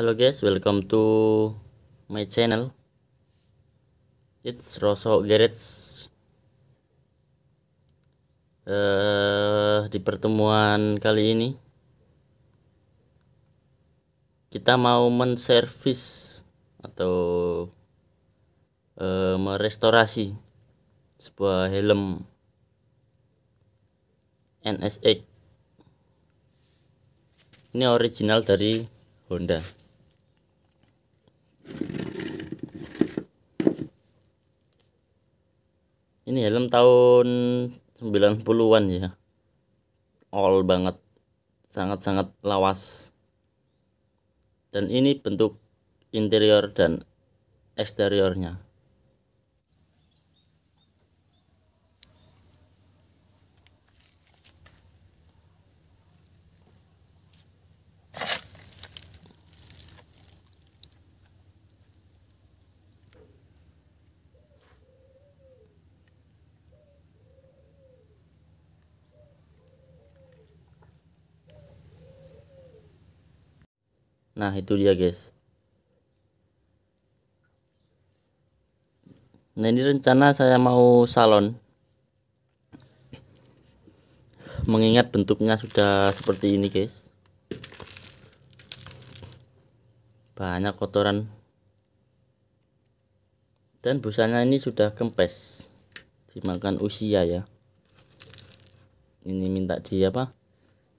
Halo guys, welcome to my channel. It's Rosso Garage. Uh, di pertemuan kali ini kita mau menservis atau uh, merestorasi sebuah helm NSX. Ini original dari Honda ini helm tahun 90-an ya all banget sangat-sangat lawas dan ini bentuk interior dan eksteriornya nah itu dia guys nah ini rencana saya mau salon mengingat bentuknya sudah seperti ini guys banyak kotoran dan busanya ini sudah kempes dimakan usia ya ini minta di apa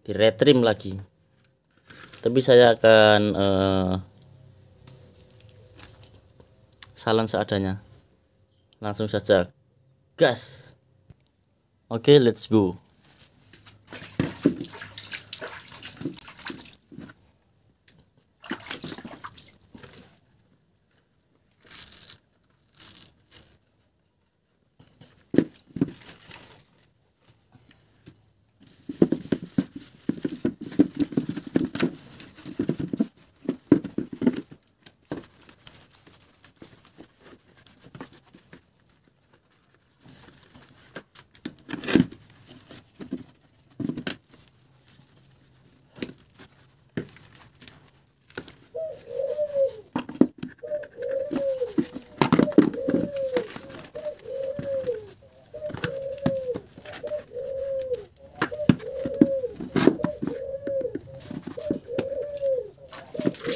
di retrim lagi tapi saya akan uh, eh, salon seadanya langsung saja gas oke okay, let's go Thank you.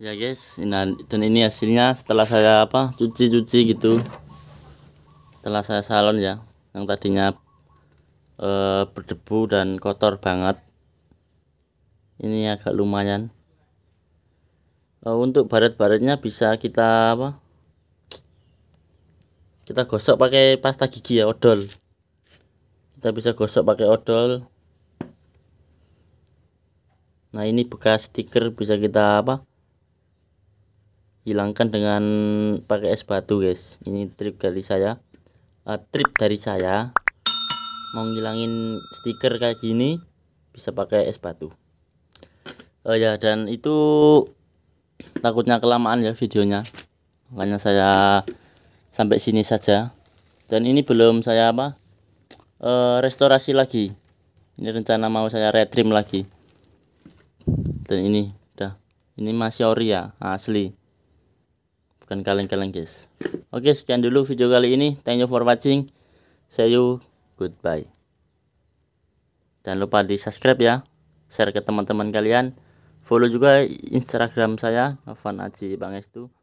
ya guys ini nah, dan ini hasilnya setelah saya apa cuci-cuci gitu setelah saya salon ya yang tadinya e, berdebu dan kotor banget ini agak lumayan e, untuk baret-baretnya bisa kita apa kita gosok pakai pasta gigi ya odol kita bisa gosok pakai odol nah ini bekas stiker bisa kita apa hilangkan dengan pakai es batu guys ini trip dari saya uh, trip dari saya mau ngilangin stiker kayak gini bisa pakai es batu oh ya dan itu takutnya kelamaan ya videonya makanya saya sampai sini saja dan ini belum saya apa uh, restorasi lagi ini rencana mau saya retrim lagi dan ini udah ini masih ori ya asli bukan kaleng-kaleng guys oke sekian dulu video kali ini thank you for watching see you goodbye jangan lupa di subscribe ya share ke teman-teman kalian follow juga instagram saya Novan Aji Bang Estu